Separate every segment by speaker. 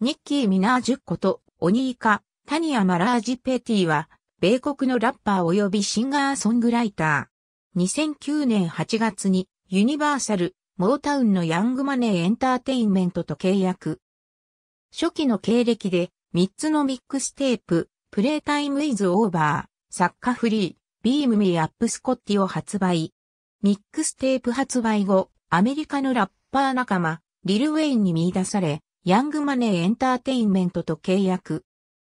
Speaker 1: ニッキー・ミナージュこと、オニーカ、タニア・マラージ・ペティは、米国のラッパー及びシンガーソングライター。2009年8月に、ユニバーサル、モータウンのヤングマネーエンターテインメントと契約。初期の経歴で、3つのミックステープ、プレイタイムイズオーバー、サッカフリー、ビームミーアップスコッティを発売。ミックステープ発売後、アメリカのラッパー仲間、リル・ウェインに見出され、ヤングマネーエンターテインメントと契約。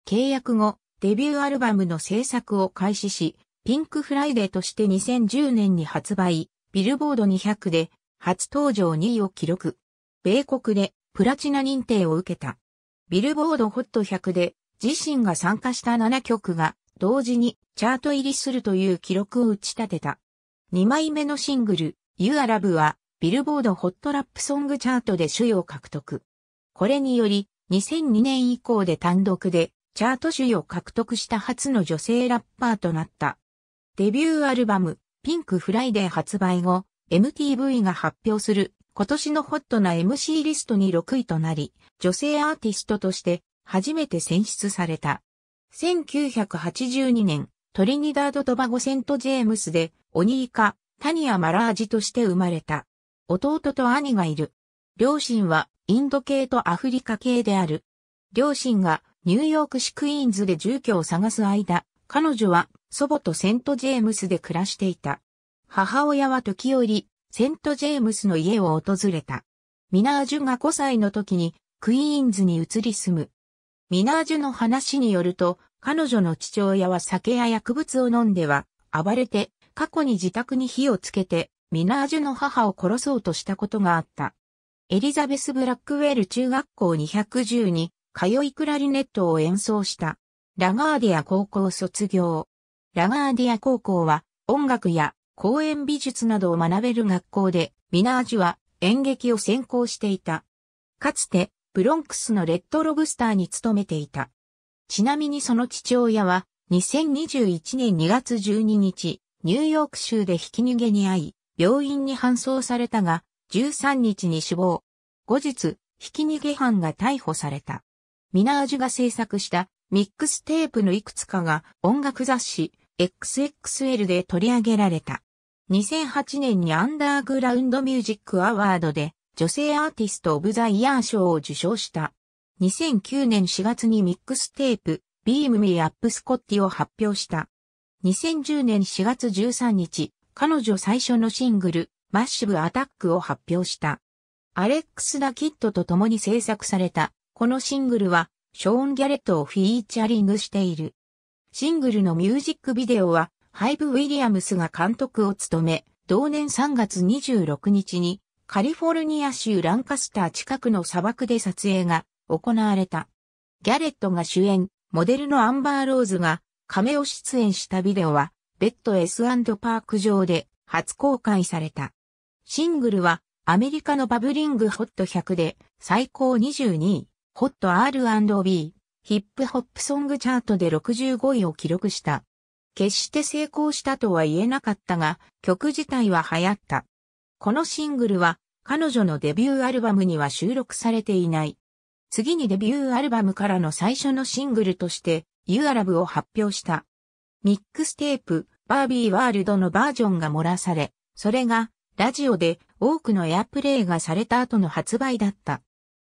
Speaker 1: 契約後、デビューアルバムの制作を開始し、ピンクフライデーとして2010年に発売、ビルボード200で初登場2位を記録。米国でプラチナ認定を受けた。ビルボードホット100で自身が参加した7曲が同時にチャート入りするという記録を打ち立てた。2枚目のシングル、You Are Love はビルボードホットラップソングチャートで主要獲得。これにより、2002年以降で単独でチャート首位を獲得した初の女性ラッパーとなった。デビューアルバム、ピンクフライデー発売後、MTV が発表する今年のホットな MC リストに6位となり、女性アーティストとして初めて選出された。1982年、トリニダード・トバゴ・セント・ジェームスで、オニーカ、タニア・マラージとして生まれた。弟と兄がいる。両親はインド系とアフリカ系である。両親がニューヨーク市クイーンズで住居を探す間、彼女は祖母とセント・ジェームスで暮らしていた。母親は時折、セント・ジェームスの家を訪れた。ミナージュが5歳の時にクイーンズに移り住む。ミナージュの話によると、彼女の父親は酒や薬物を飲んでは暴れて過去に自宅に火をつけてミナージュの母を殺そうとしたことがあった。エリザベス・ブラックウェル中学校210に通いクラリネットを演奏した。ラガーディア高校卒業。ラガーディア高校は音楽や公演美術などを学べる学校で、ミナージュは演劇を専攻していた。かつて、ブロンクスのレッドロブスターに勤めていた。ちなみにその父親は、2021年2月12日、ニューヨーク州でひき逃げに遭い、病院に搬送されたが、13日に死亡。後日、ひき逃げ犯が逮捕された。ミナージュが制作したミックステープのいくつかが音楽雑誌 XXL で取り上げられた。2008年にアンダーグラウンドミュージックアワードで女性アーティストオブザイヤー賞を受賞した。2009年4月にミックステープビームミーアップスコッティを発表した。2010年4月13日、彼女最初のシングルマッシブアタックを発表した。アレックス・ダ・キッドと共に制作された、このシングルは、ショーン・ギャレットをフィーチャリングしている。シングルのミュージックビデオは、ハイブ・ウィリアムスが監督を務め、同年3月26日に、カリフォルニア州ランカスター近くの砂漠で撮影が行われた。ギャレットが主演、モデルのアンバー・ローズが、カメオ出演したビデオは、ベッド S& パーク上で初公開された。シングルはアメリカのバブリングホット100で最高22位、ホット R&B、ヒップホップソングチャートで65位を記録した。決して成功したとは言えなかったが、曲自体は流行った。このシングルは彼女のデビューアルバムには収録されていない。次にデビューアルバムからの最初のシングルとして、ユアラブを発表した。ミックステープ、バービーワールドのバージョンが漏らされ、それがラジオで多くのエアプレイがされた後の発売だった。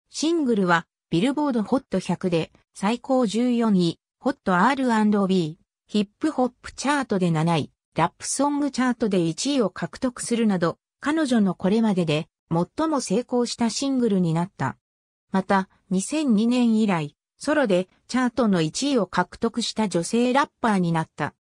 Speaker 1: シングルはビルボードホット100で最高14位、ホット R&B、ヒップホップチャートで7位、ラップソングチャートで1位を獲得するなど、彼女のこれまでで最も成功したシングルになった。また、2002年以来、ソロでチャートの1位を獲得した女性ラッパーになった。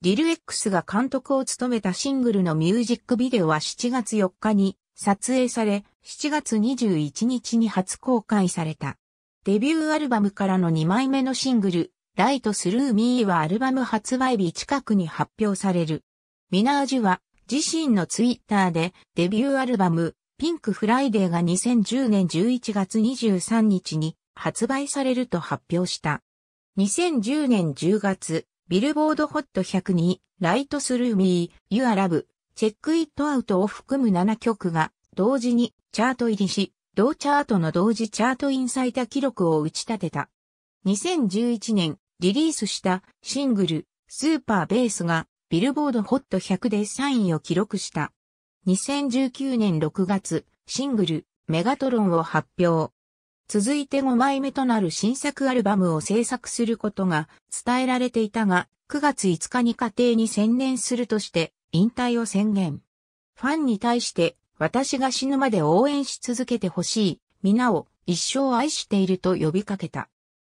Speaker 1: リル X が監督を務めたシングルのミュージックビデオは7月4日に撮影され、7月21日に初公開された。デビューアルバムからの2枚目のシングル、ライトスルーミーはアルバム発売日近くに発表される。ミナージュは自身のツイッターでデビューアルバム、ピンクフライデーが2010年11月23日に発売されると発表した。2010年10月、ビルボードホット100に、ライトスルーミー、ユアラブ、チェックイットアウトを含む7曲が、同時にチャート入りし、同チャートの同時チャートイン最多記録を打ち立てた。2011年、リリースしたシングル、スーパーベースが、ビルボードホット100で3位を記録した。2019年6月、シングル、メガトロンを発表。続いて5枚目となる新作アルバムを制作することが伝えられていたが、9月5日に家庭に専念するとして引退を宣言。ファンに対して私が死ぬまで応援し続けてほしい、皆を一生愛していると呼びかけた。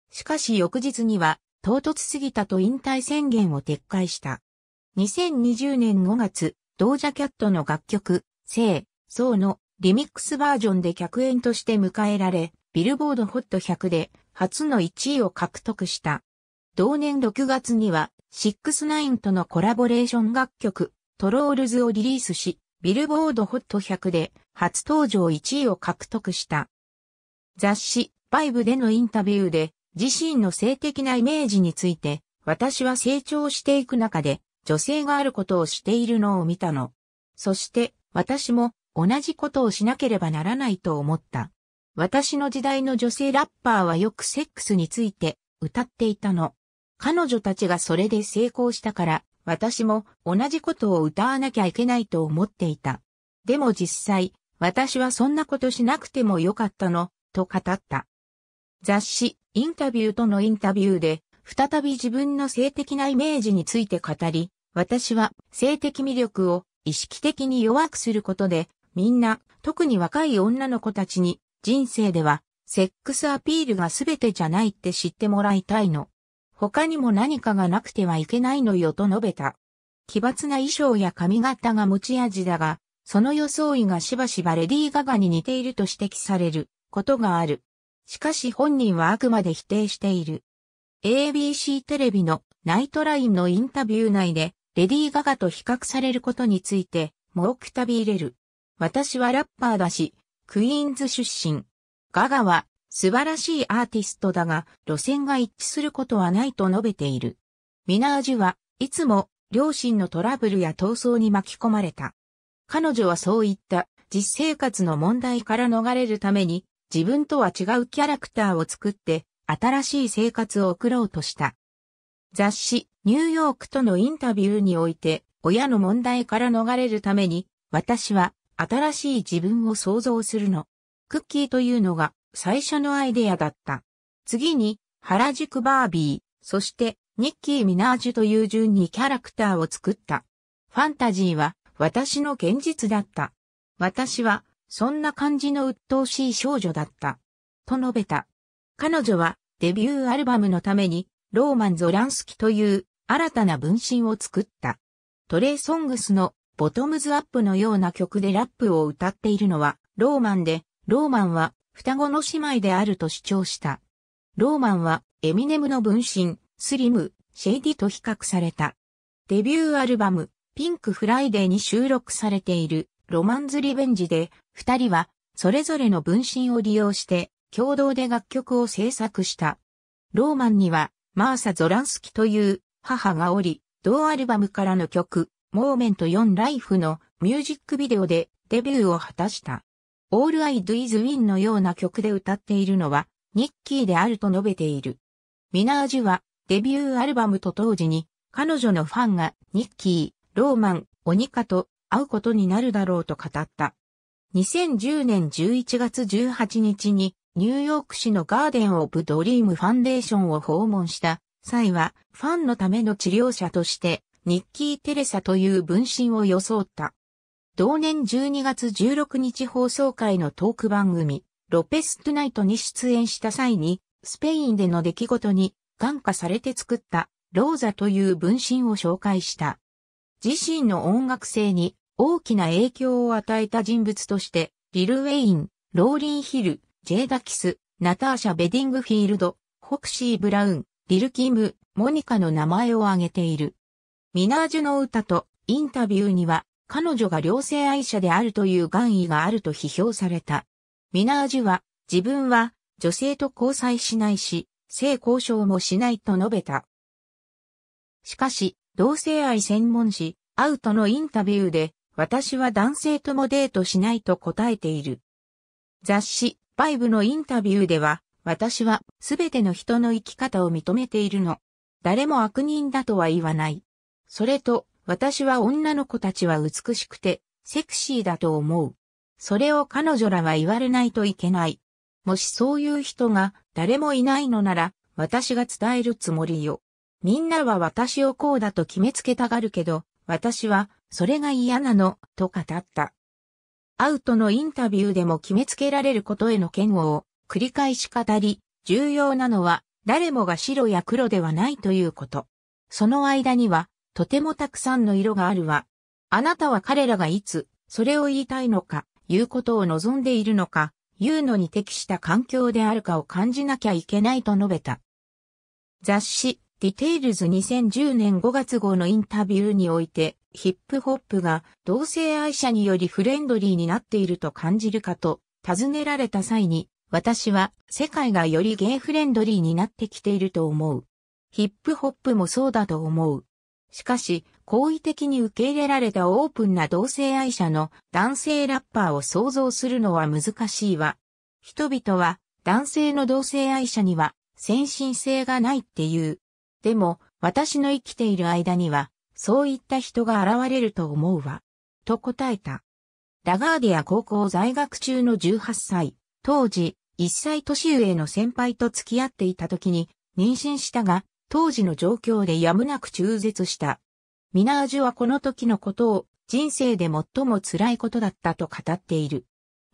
Speaker 1: しかし翌日には唐突すぎたと引退宣言を撤回した。2020年5月、ドージャキャットの楽曲、生、そうのリミックスバージョンで客演として迎えられ、ビルボードホット100で初の1位を獲得した。同年6月には、69とのコラボレーション楽曲、トロールズをリリースし、ビルボードホット100で初登場1位を獲得した。雑誌、バイブでのインタビューで、自身の性的なイメージについて、私は成長していく中で、女性があることをしているのを見たの。そして、私も同じことをしなければならないと思った。私の時代の女性ラッパーはよくセックスについて歌っていたの。彼女たちがそれで成功したから、私も同じことを歌わなきゃいけないと思っていた。でも実際、私はそんなことしなくてもよかったの、と語った。雑誌、インタビューとのインタビューで、再び自分の性的なイメージについて語り、私は性的魅力を意識的に弱くすることで、みんな、特に若い女の子たちに人生では、セックスアピールが全てじゃないって知ってもらいたいの。他にも何かがなくてはいけないのよと述べた。奇抜な衣装や髪型が持ち味だが、その装いがしばしばレディー・ガガに似ていると指摘されることがある。しかし本人はあくまで否定している。ABC テレビのナイトラインのインタビュー内で、レディー・ガガと比較されることについて、もうくたび入れる。私はラッパーだし、クイーンズ出身。ガガは素晴らしいアーティストだが路線が一致することはないと述べている。ミナージュはいつも両親のトラブルや闘争に巻き込まれた。彼女はそういった実生活の問題から逃れるために自分とは違うキャラクターを作って新しい生活を送ろうとした。雑誌ニューヨークとのインタビューにおいて親の問題から逃れるために私は新しい自分を想像するの。クッキーというのが最初のアイデアだった。次に、原宿バービー、そしてニッキー・ミナージュという順にキャラクターを作った。ファンタジーは私の現実だった。私はそんな感じの鬱陶しい少女だった。と述べた。彼女はデビューアルバムのためにローマン・ゾランスキという新たな分身を作った。トレイ・ソングスのボトムズアップのような曲でラップを歌っているのは、ローマンで、ローマンは双子の姉妹であると主張した。ローマンはエミネムの分身、スリム、シェイディと比較された。デビューアルバム、ピンクフライデーに収録されている、ロマンズリベンジで、二人は、それぞれの分身を利用して、共同で楽曲を制作した。ローマンには、マーサ・ゾランスキという母がおり、同アルバムからの曲、モーメント4ライフのミュージックビデオでデビューを果たした。All I Do Is Win のような曲で歌っているのはニッキーであると述べている。ミナージュはデビューアルバムと同時に彼女のファンがニッキー、ローマン、オニカと会うことになるだろうと語った。2010年11月18日にニューヨーク市のガーデン・オブ・ドリーム・ファンデーションを訪問した際はファンのための治療者としてニッキー・テレサという分身を装った。同年12月16日放送会のトーク番組、ロペス・トゥナイトに出演した際に、スペインでの出来事に感化されて作ったローザという分身を紹介した。自身の音楽性に大きな影響を与えた人物として、リル・ウェイン、ローリン・ヒル、ジェイダ・キス、ナターシャ・ベディングフィールド、ホクシー・ブラウン、リル・キム、モニカの名前を挙げている。ミナージュの歌とインタビューには彼女が両性愛者であるという願意があると批評された。ミナージュは自分は女性と交際しないし、性交渉もしないと述べた。しかし、同性愛専門誌、アウトのインタビューで、私は男性ともデートしないと答えている。雑誌、バイブのインタビューでは、私はすべての人の生き方を認めているの。誰も悪人だとは言わない。それと、私は女の子たちは美しくて、セクシーだと思う。それを彼女らは言われないといけない。もしそういう人が誰もいないのなら、私が伝えるつもりよ。みんなは私をこうだと決めつけたがるけど、私はそれが嫌なの、と語った。アウトのインタビューでも決めつけられることへの嫌悪を繰り返し語り、重要なのは誰もが白や黒ではないということ。その間にはとてもたくさんの色があるわ。あなたは彼らがいつ、それを言いたいのか、言うことを望んでいるのか、言うのに適した環境であるかを感じなきゃいけないと述べた。雑誌、ディテイルズ2010年5月号のインタビューにおいて、ヒップホップが同性愛者によりフレンドリーになっていると感じるかと尋ねられた際に、私は世界がよりゲイフレンドリーになってきていると思う。ヒップホップもそうだと思う。しかし、好意的に受け入れられたオープンな同性愛者の男性ラッパーを想像するのは難しいわ。人々は男性の同性愛者には先進性がないっていう。でも、私の生きている間には、そういった人が現れると思うわ。と答えた。ラガーディア高校在学中の18歳、当時、1歳年上の先輩と付き合っていた時に、妊娠したが、当時の状況でやむなく中絶した。ミナージュはこの時のことを人生で最も辛いことだったと語っている。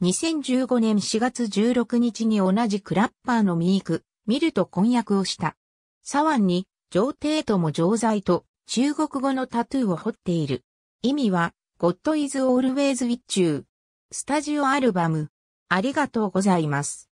Speaker 1: 2015年4月16日に同じクラッパーのミーク、ミルと婚約をした。サワンに、上帝とも上罪と、中国語のタトゥーを彫っている。意味は、God is always with you。スタジオアルバム。ありがとうございます。